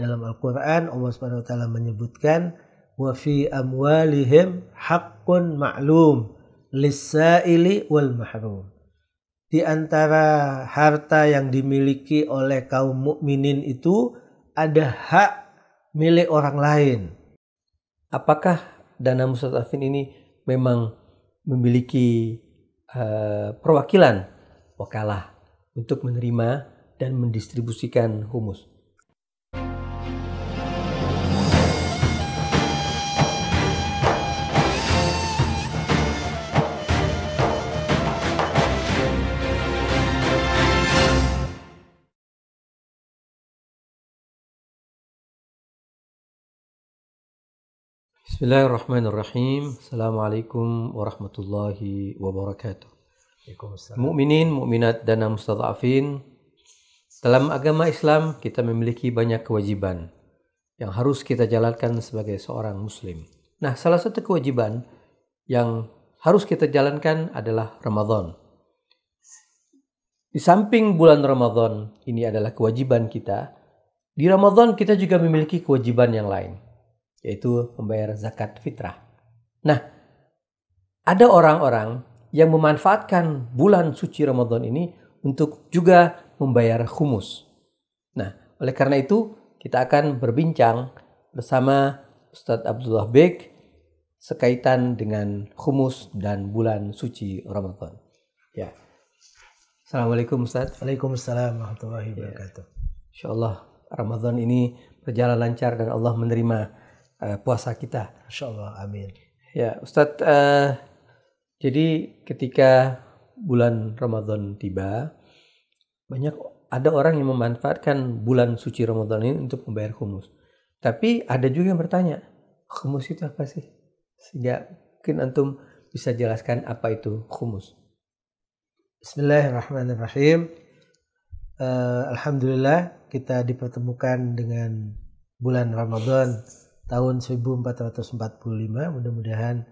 Dalam Al-Quran Allah SWT menyebutkan wa fi amwalihim hakun ma'lum lisaili wal mahrum. Di antara harta yang dimiliki oleh kaum mukminin itu ada hak milik orang lain. Apakah dana Mustafin ini memang memiliki uh, perwakilan wakalah untuk menerima dan mendistribusikan humus? Bismillahirrahmanirrahim. Assalamualaikum warahmatullahi wabarakatuh. Mukminin, mukminat dan mustada'afin. Dalam agama Islam kita memiliki banyak kewajiban yang harus kita jalankan sebagai seorang muslim. Nah, salah satu kewajiban yang harus kita jalankan adalah Ramadan. Di samping bulan Ramadan ini adalah kewajiban kita, di Ramadan kita juga memiliki kewajiban yang lain yaitu membayar zakat fitrah. Nah, ada orang-orang yang memanfaatkan bulan suci Ramadan ini untuk juga membayar humus. Nah, oleh karena itu kita akan berbincang bersama Ustadz Abdullah Beg sekaitan dengan humus dan bulan suci Ramadan. Ya. Assalamualaikum Ustaz. Waalaikumsalam warahmatullahi wabarakatuh. Ya. Insyaallah Ramadan ini berjalan lancar dan Allah menerima uh, puasa kita. Insya Allah, amin. Ya, Ustadz, uh, jadi ketika bulan Ramadan tiba, banyak ada orang yang memanfaatkan bulan suci Ramadan ini untuk membayar humus. Tapi ada juga yang bertanya, humus itu apa sih? Sehingga mungkin antum bisa jelaskan apa itu humus. Bismillahirrahmanirrahim. Uh, Alhamdulillah kita dipertemukan dengan bulan Ramadan tahun 1445 mudah-mudahan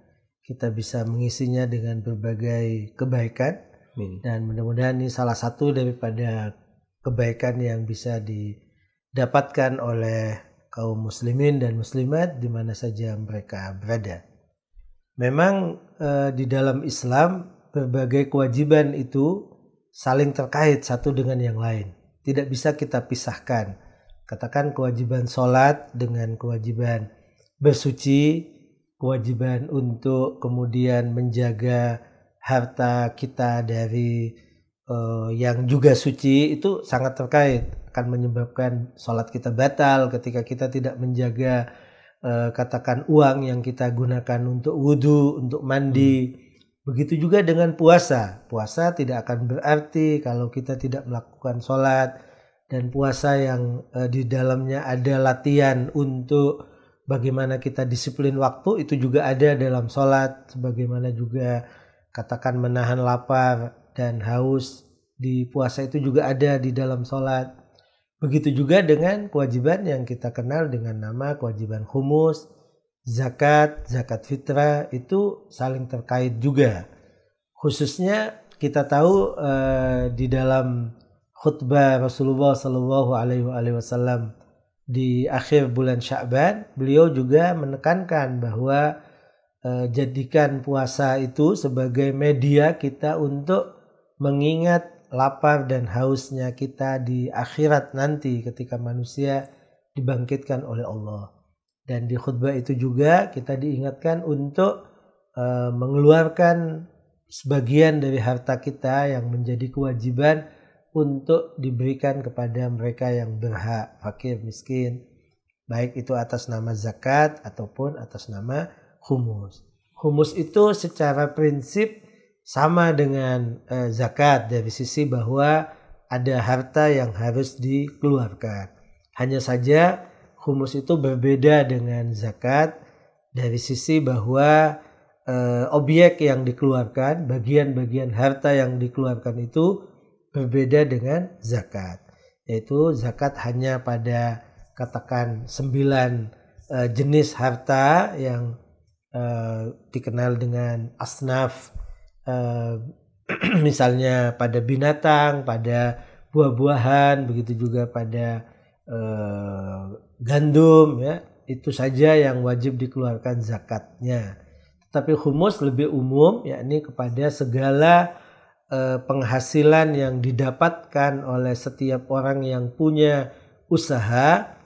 kita bisa mengisinya dengan berbagai kebaikan Amin. dan mudah-mudahan ini salah satu daripada kebaikan yang bisa didapatkan oleh kaum muslimin dan muslimat di mana saja mereka berada. Memang eh, di dalam Islam berbagai kewajiban itu saling terkait satu dengan yang lain. Tidak bisa kita pisahkan Katakan kewajiban sholat dengan kewajiban bersuci, kewajiban untuk kemudian menjaga harta kita dari uh, yang juga suci itu sangat terkait akan menyebabkan sholat kita batal ketika kita tidak menjaga uh, katakan uang yang kita gunakan untuk wudhu untuk mandi hmm. Begitu juga dengan puasa. Puasa tidak akan berarti kalau kita tidak melakukan sholat, dan puasa yang e, di dalamnya ada latihan untuk bagaimana kita disiplin waktu itu juga ada dalam sholat, sebagaimana juga katakan menahan lapar dan haus di puasa itu juga ada di dalam sholat. Begitu juga dengan kewajiban yang kita kenal dengan nama kewajiban humus, zakat, zakat fitrah itu saling terkait juga. Khususnya kita tahu e, di dalam khutbah Rasulullah Shallallahu Alaihi Wasallam di akhir bulan Sya'ban, beliau juga menekankan bahwa eh, jadikan puasa itu sebagai media kita untuk mengingat lapar dan hausnya kita di akhirat nanti ketika manusia dibangkitkan oleh Allah. Dan di khutbah itu juga kita diingatkan untuk eh, mengeluarkan sebagian dari harta kita yang menjadi kewajiban untuk diberikan kepada mereka yang berhak, fakir, miskin, baik itu atas nama zakat ataupun atas nama humus. Humus itu secara prinsip sama dengan eh, zakat dari sisi bahwa ada harta yang harus dikeluarkan. Hanya saja humus itu berbeda dengan zakat dari sisi bahwa eh, objek yang dikeluarkan, bagian-bagian harta yang dikeluarkan itu berbeda dengan zakat yaitu zakat hanya pada katakan sembilan uh, jenis harta yang uh, dikenal dengan asnaf uh, misalnya pada binatang pada buah-buahan begitu juga pada uh, gandum ya itu saja yang wajib dikeluarkan zakatnya tapi humus lebih umum yakni kepada segala Eh, penghasilan yang didapatkan oleh setiap orang yang punya usaha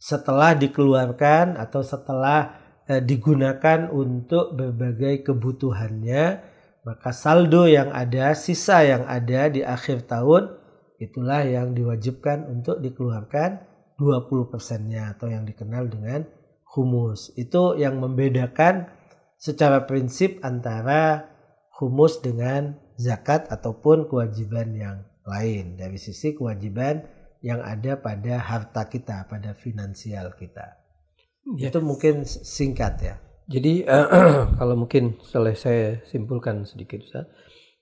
setelah dikeluarkan atau setelah eh, digunakan untuk berbagai kebutuhannya maka saldo yang ada sisa yang ada di akhir tahun itulah yang diwajibkan untuk dikeluarkan 20 persennya atau yang dikenal dengan humus itu yang membedakan secara prinsip antara humus dengan zakat ataupun kewajiban yang lain dari sisi kewajiban yang ada pada harta kita, pada finansial kita. Ya. Itu mungkin singkat ya. Jadi uh, kalau mungkin setelah saya simpulkan sedikit Ustaz.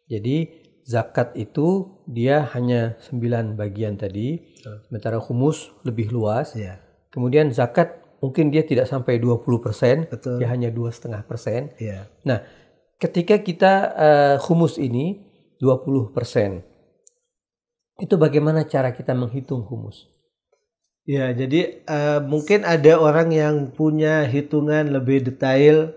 Jadi zakat itu dia hanya sembilan bagian tadi. Hmm. Sementara humus lebih luas. Ya. Kemudian zakat mungkin dia tidak sampai 20%, Betul. dia hanya dua setengah persen. Iya. Nah, ketika kita uh, eh, humus ini 20%. Itu bagaimana cara kita menghitung humus? Ya, jadi uh, mungkin ada orang yang punya hitungan lebih detail,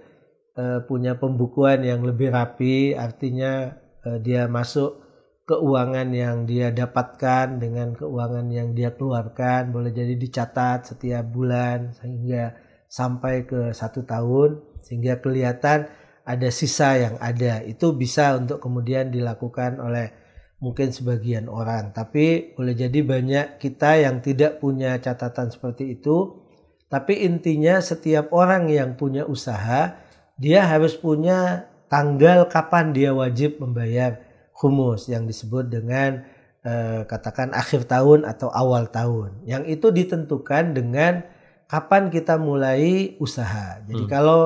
uh, punya pembukuan yang lebih rapi, artinya uh, dia masuk keuangan yang dia dapatkan dengan keuangan yang dia keluarkan, boleh jadi dicatat setiap bulan sehingga sampai ke satu tahun, sehingga kelihatan ada sisa yang ada itu bisa untuk kemudian dilakukan oleh mungkin sebagian orang tapi boleh jadi banyak kita yang tidak punya catatan seperti itu tapi intinya setiap orang yang punya usaha dia harus punya tanggal kapan dia wajib membayar humus yang disebut dengan eh, katakan akhir tahun atau awal tahun yang itu ditentukan dengan kapan kita mulai usaha jadi hmm. kalau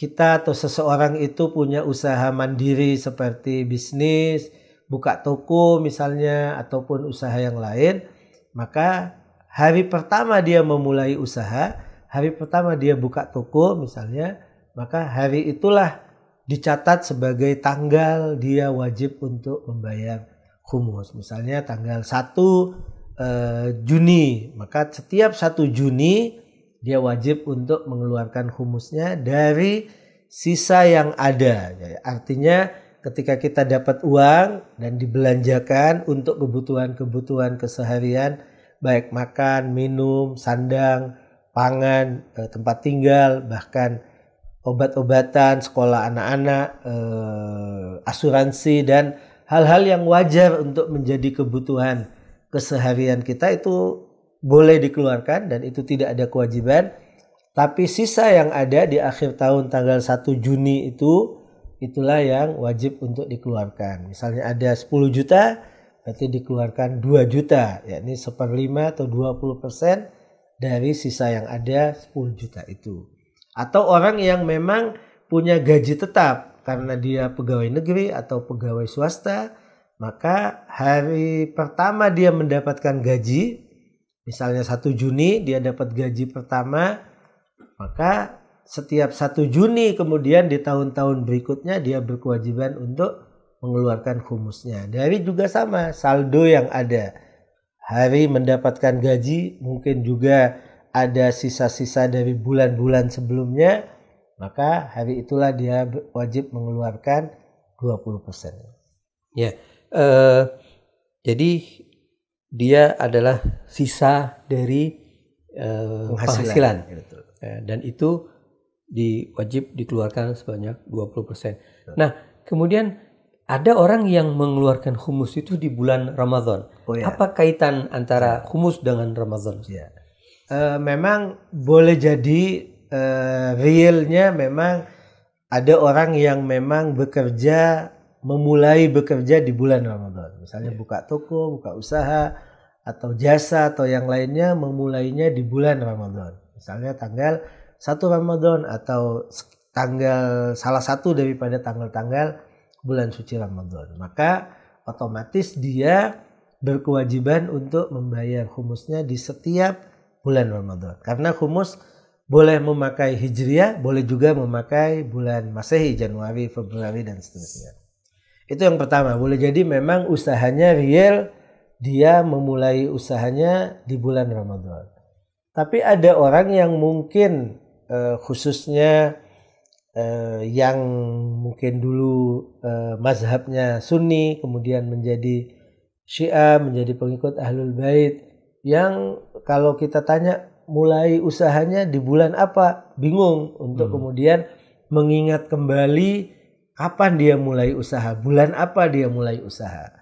kita atau seseorang itu punya usaha mandiri seperti bisnis, buka toko misalnya ataupun usaha yang lain, maka hari pertama dia memulai usaha, hari pertama dia buka toko misalnya, maka hari itulah dicatat sebagai tanggal dia wajib untuk membayar humus. Misalnya tanggal 1 eh, Juni, maka setiap 1 Juni dia wajib untuk mengeluarkan humusnya dari sisa yang ada. Ya, artinya ketika kita dapat uang dan dibelanjakan untuk kebutuhan-kebutuhan keseharian baik makan, minum, sandang, pangan, eh, tempat tinggal, bahkan obat-obatan, sekolah anak-anak, eh, asuransi dan hal-hal yang wajar untuk menjadi kebutuhan keseharian kita itu boleh dikeluarkan dan itu tidak ada kewajiban. Tapi sisa yang ada di akhir tahun tanggal 1 Juni itu itulah yang wajib untuk dikeluarkan. Misalnya ada 10 juta berarti dikeluarkan 2 juta yakni seperlima atau 20 persen dari sisa yang ada 10 juta itu. Atau orang yang memang punya gaji tetap karena dia pegawai negeri atau pegawai swasta maka hari pertama dia mendapatkan gaji misalnya 1 Juni dia dapat gaji pertama maka setiap 1 Juni kemudian di tahun-tahun berikutnya dia berkewajiban untuk mengeluarkan humusnya. Dari juga sama saldo yang ada. Hari mendapatkan gaji mungkin juga ada sisa-sisa dari bulan-bulan sebelumnya, maka hari itulah dia wajib mengeluarkan 20%. Ya. Uh, jadi dia adalah sisa dari uh, penghasilan, iya, Ya, dan itu diwajib dikeluarkan sebanyak 20%. Nah, kemudian ada orang yang mengeluarkan humus itu di bulan Ramadan. Oh, ya. Apa kaitan antara iya. humus dengan Ramadan? Ya. Uh, memang boleh jadi uh, realnya memang ada orang yang memang bekerja memulai bekerja di bulan Ramadan. Misalnya yeah. buka toko, buka usaha, atau jasa atau yang lainnya memulainya di bulan Ramadan. Misalnya tanggal 1 Ramadan atau tanggal salah satu daripada tanggal-tanggal bulan suci Ramadan. Maka otomatis dia berkewajiban untuk membayar humusnya di setiap bulan Ramadan. Karena humus boleh memakai Hijriah, boleh juga memakai bulan Masehi, Januari, Februari, dan seterusnya. Itu yang pertama. Boleh jadi memang usahanya real, dia memulai usahanya di bulan Ramadan. Tapi ada orang yang mungkin eh, khususnya eh, yang mungkin dulu eh, mazhabnya Sunni, kemudian menjadi Syiah, menjadi pengikut Ahlul Bait yang kalau kita tanya mulai usahanya di bulan apa, bingung untuk hmm. kemudian mengingat kembali Kapan dia mulai usaha? Bulan apa dia mulai usaha?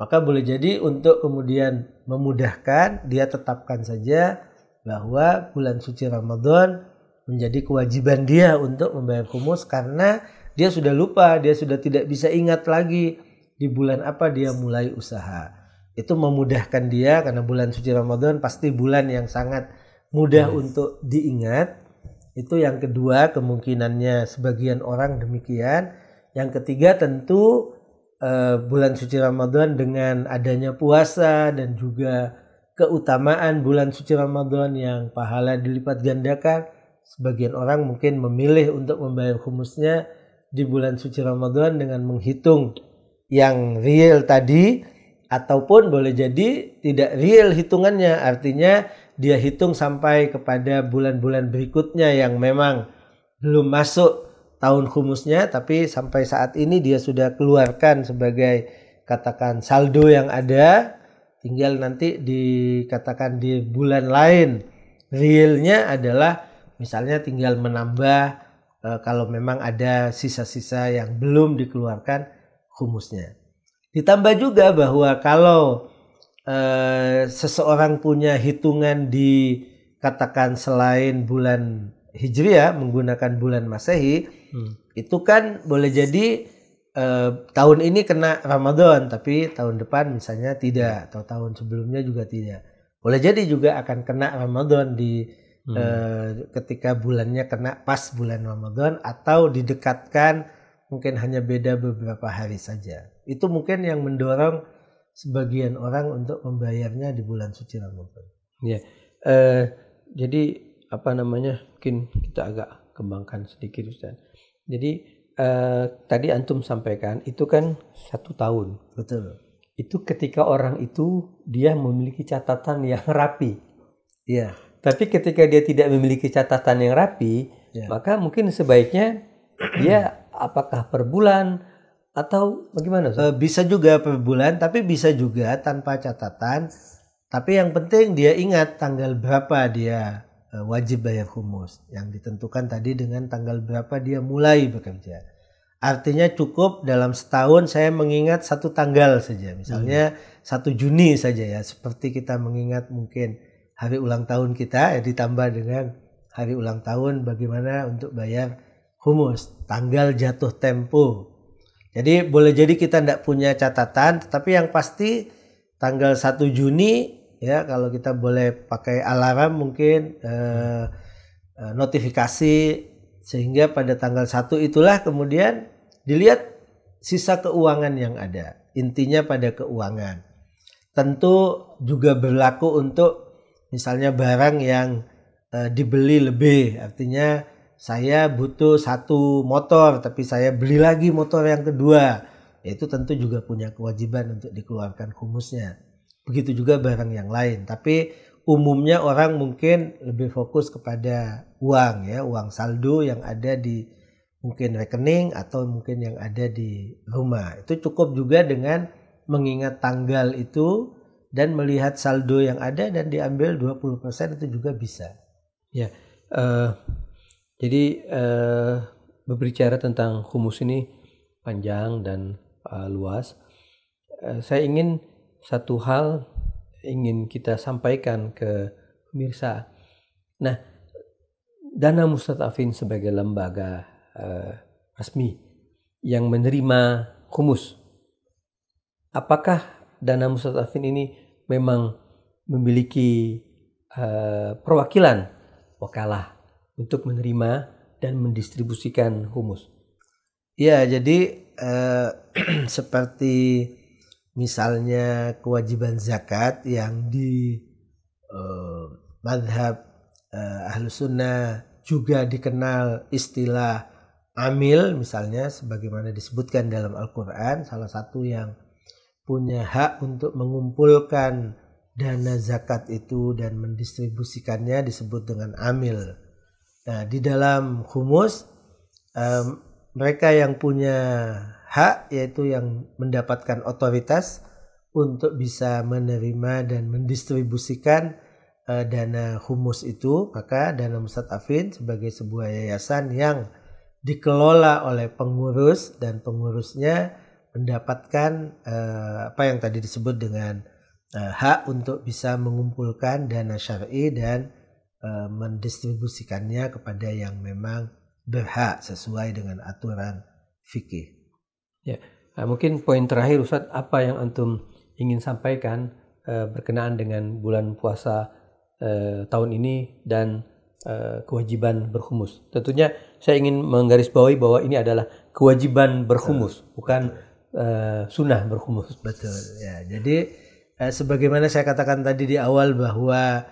Maka boleh jadi untuk kemudian memudahkan dia tetapkan saja bahwa bulan suci Ramadan menjadi kewajiban dia untuk membayar kumus karena dia sudah lupa, dia sudah tidak bisa ingat lagi di bulan apa dia mulai usaha. Itu memudahkan dia karena bulan suci Ramadan pasti bulan yang sangat mudah yes. untuk diingat. Itu yang kedua kemungkinannya sebagian orang demikian. Yang ketiga tentu uh, bulan suci Ramadan dengan adanya puasa dan juga keutamaan bulan suci Ramadan yang pahala dilipat gandakan. Sebagian orang mungkin memilih untuk membayar humusnya di bulan suci Ramadan dengan menghitung yang real tadi ataupun boleh jadi tidak real hitungannya artinya dia hitung sampai kepada bulan-bulan berikutnya yang memang belum masuk tahun humusnya tapi sampai saat ini dia sudah keluarkan sebagai katakan saldo yang ada tinggal nanti dikatakan di bulan lain realnya adalah misalnya tinggal menambah e, kalau memang ada sisa-sisa yang belum dikeluarkan humusnya ditambah juga bahwa kalau e, seseorang punya hitungan di katakan selain bulan Hijriah menggunakan bulan Masehi hmm. itu kan boleh jadi eh, tahun ini kena Ramadan tapi tahun depan misalnya tidak hmm. atau tahun sebelumnya juga tidak. Boleh jadi juga akan kena Ramadan di hmm. eh, ketika bulannya kena pas bulan Ramadan atau didekatkan mungkin hanya beda beberapa hari saja. Itu mungkin yang mendorong sebagian orang untuk membayarnya di bulan suci Ramadan. Ya. Eh, jadi apa namanya? Mungkin kita agak kembangkan sedikit Ustaz. Jadi eh, tadi antum sampaikan itu kan satu tahun. Betul. Itu ketika orang itu dia memiliki catatan yang rapi. Iya. Yeah. Tapi ketika dia tidak memiliki catatan yang rapi, yeah. maka mungkin sebaiknya dia apakah per bulan atau bagaimana? So? Eh, bisa juga per bulan, tapi bisa juga tanpa catatan. Tapi yang penting dia ingat tanggal berapa dia Eh, wajib bayar humus yang ditentukan tadi dengan tanggal berapa dia mulai bekerja. Artinya cukup dalam setahun saya mengingat satu tanggal saja, misalnya hmm. satu Juni saja ya, seperti kita mengingat mungkin hari ulang tahun kita ya, ditambah dengan hari ulang tahun bagaimana untuk bayar humus tanggal jatuh tempo. Jadi boleh jadi kita tidak punya catatan, tetapi yang pasti tanggal 1 Juni ya kalau kita boleh pakai alarm mungkin eh, eh notifikasi sehingga pada tanggal 1 itulah kemudian dilihat sisa keuangan yang ada intinya pada keuangan tentu juga berlaku untuk misalnya barang yang eh, dibeli lebih artinya saya butuh satu motor tapi saya beli lagi motor yang kedua itu tentu juga punya kewajiban untuk dikeluarkan humusnya Begitu juga barang yang lain. Tapi umumnya orang mungkin lebih fokus kepada uang ya, uang saldo yang ada di mungkin rekening atau mungkin yang ada di rumah. Itu cukup juga dengan mengingat tanggal itu dan melihat saldo yang ada dan diambil 20% itu juga bisa. Ya. Uh, jadi uh, berbicara tentang humus ini panjang dan uh, luas. Uh, saya ingin satu hal ingin kita sampaikan ke pemirsa. Nah, Dana Mustatafin sebagai lembaga eh, resmi yang menerima humus. Apakah Dana Mustatafin ini memang memiliki eh, perwakilan wakalah untuk menerima dan mendistribusikan humus? Ya, jadi eh, seperti misalnya kewajiban zakat yang di eh, madhab eh, ahlus sunnah juga dikenal istilah amil misalnya sebagaimana disebutkan dalam Al-Quran salah satu yang punya hak untuk mengumpulkan dana zakat itu dan mendistribusikannya disebut dengan amil. Nah, di dalam humus um, mereka yang punya hak yaitu yang mendapatkan otoritas untuk bisa menerima dan mendistribusikan uh, dana humus itu maka dana Musad Afin sebagai sebuah yayasan yang dikelola oleh pengurus dan pengurusnya mendapatkan uh, apa yang tadi disebut dengan uh, hak untuk bisa mengumpulkan dana syar'i dan uh, mendistribusikannya kepada yang memang berhak sesuai dengan aturan fikih. Ya, nah, mungkin poin terakhir Ustaz, apa yang antum ingin sampaikan eh, berkenaan dengan bulan puasa eh, tahun ini dan eh, kewajiban berhumus? Tentunya saya ingin menggarisbawahi bahwa ini adalah kewajiban berhumus, Betul. bukan eh, sunnah berhumus. Betul. Ya, jadi eh, sebagaimana saya katakan tadi di awal bahwa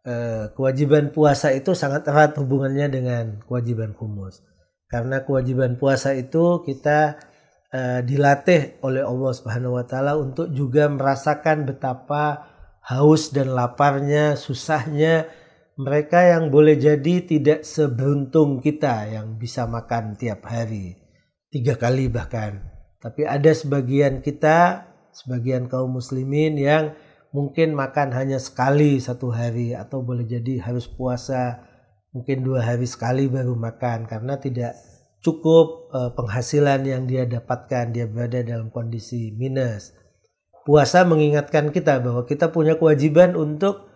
Eh, kewajiban puasa itu sangat erat hubungannya dengan kewajiban humus. Karena kewajiban puasa itu kita uh, dilatih oleh Allah Subhanahu wa taala untuk juga merasakan betapa haus dan laparnya, susahnya mereka yang boleh jadi tidak seberuntung kita yang bisa makan tiap hari tiga kali bahkan tapi ada sebagian kita sebagian kaum muslimin yang mungkin makan hanya sekali satu hari atau boleh jadi harus puasa mungkin dua hari sekali baru makan karena tidak cukup eh, penghasilan yang dia dapatkan dia berada dalam kondisi minus puasa mengingatkan kita bahwa kita punya kewajiban untuk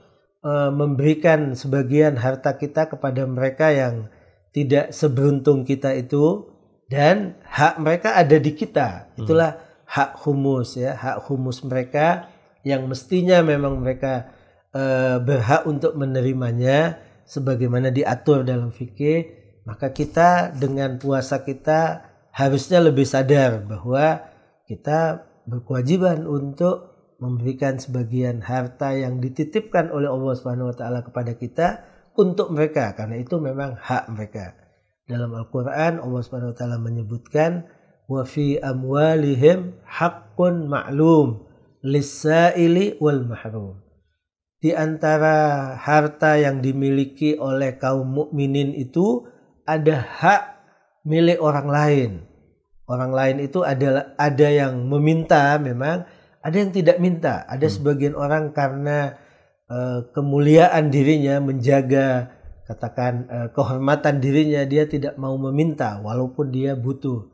eh, memberikan sebagian harta kita kepada mereka yang tidak seberuntung kita itu dan hak mereka ada di kita hmm. itulah hak humus ya hak humus mereka yang mestinya memang mereka e, berhak untuk menerimanya sebagaimana diatur dalam fikih, maka kita dengan puasa kita harusnya lebih sadar bahwa kita berkewajiban untuk memberikan sebagian harta yang dititipkan oleh Allah Subhanahu wa taala kepada kita untuk mereka karena itu memang hak mereka. Dalam Al-Qur'an Allah Subhanahu wa taala menyebutkan wa fi amwalihim haqqun ma'lum lisaili wal mahrum. Di antara harta yang dimiliki oleh kaum mukminin itu ada hak milik orang lain. Orang lain itu adalah ada yang meminta memang, ada yang tidak minta. Ada hmm. sebagian orang karena uh, kemuliaan dirinya menjaga katakan eh, kehormatan dirinya dia tidak mau meminta walaupun dia butuh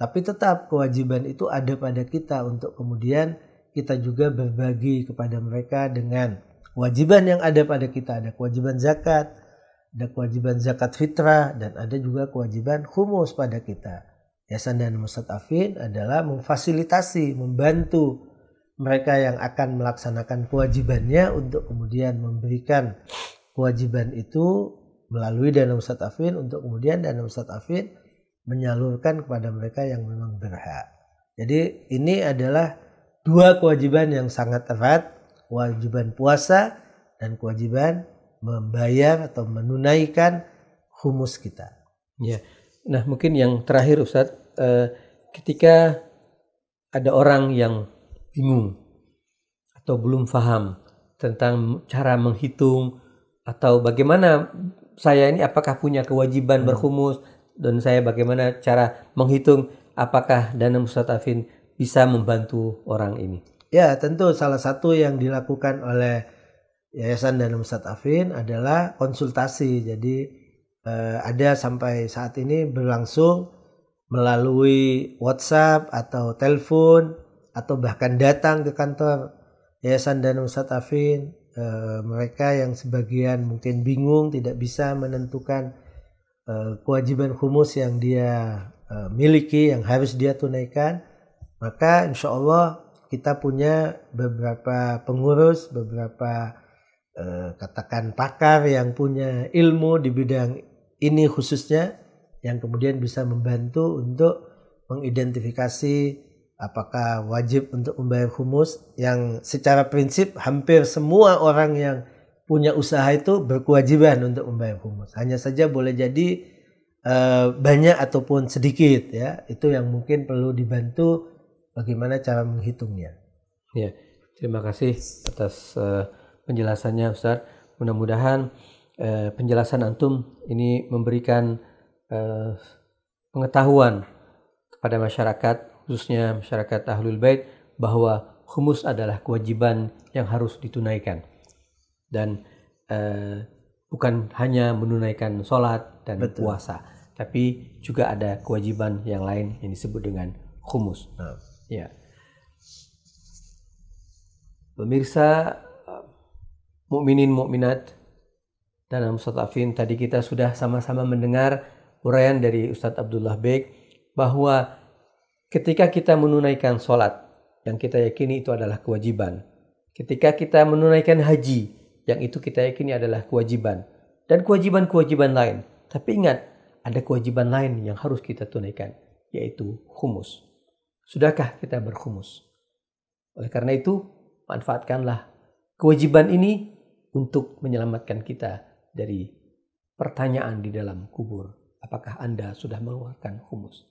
tapi tetap kewajiban itu ada pada kita untuk kemudian kita juga berbagi kepada mereka dengan kewajiban yang ada pada kita. Ada kewajiban zakat, ada kewajiban zakat fitrah, dan ada juga kewajiban humus pada kita. Yayasan dan Afin adalah memfasilitasi, membantu mereka yang akan melaksanakan kewajibannya untuk kemudian memberikan kewajiban itu melalui dana Afin untuk kemudian dana Afin menyalurkan kepada mereka yang memang berhak. Jadi ini adalah dua kewajiban yang sangat erat, kewajiban puasa dan kewajiban membayar atau menunaikan humus kita. Ya. Nah, mungkin yang terakhir Ustaz, eh, ketika ada orang yang bingung atau belum paham tentang cara menghitung atau bagaimana saya ini apakah punya kewajiban hmm. berhumus dan saya bagaimana cara menghitung apakah dana mustafin bisa membantu orang ini? Ya, tentu salah satu yang dilakukan oleh Yayasan dan Ustadz Afin adalah konsultasi. Jadi eh, ada sampai saat ini berlangsung melalui WhatsApp atau telepon atau bahkan datang ke kantor Yayasan dan Ustadz Afin. Eh, mereka yang sebagian mungkin bingung tidak bisa menentukan eh, kewajiban humus yang dia eh, miliki yang harus dia tunaikan maka insya Allah kita punya beberapa pengurus, beberapa eh, katakan pakar yang punya ilmu di bidang ini khususnya yang kemudian bisa membantu untuk mengidentifikasi apakah wajib untuk membayar humus yang secara prinsip hampir semua orang yang punya usaha itu berkewajiban untuk membayar humus. Hanya saja boleh jadi eh, banyak ataupun sedikit ya. Itu yang mungkin perlu dibantu bagaimana cara menghitungnya. Ya, terima kasih atas uh, penjelasannya Ustaz. Mudah-mudahan uh, penjelasan antum ini memberikan uh, pengetahuan kepada masyarakat khususnya masyarakat Ahlul Bait bahwa humus adalah kewajiban yang harus ditunaikan. Dan uh, bukan hanya menunaikan sholat dan Betul. puasa, tapi juga ada kewajiban yang lain yang disebut dengan khumus. Nah. Ya. Pemirsa mukminin mukminat dan mustafin tadi kita sudah sama-sama mendengar uraian dari Ustadz Abdullah Baik bahwa ketika kita menunaikan sholat yang kita yakini itu adalah kewajiban. Ketika kita menunaikan haji yang itu kita yakini adalah kewajiban dan kewajiban-kewajiban lain. Tapi ingat, ada kewajiban lain yang harus kita tunaikan, yaitu humus. Sudahkah kita berhumus? Oleh karena itu, manfaatkanlah kewajiban ini untuk menyelamatkan kita dari pertanyaan di dalam kubur. Apakah Anda sudah mengeluarkan humus?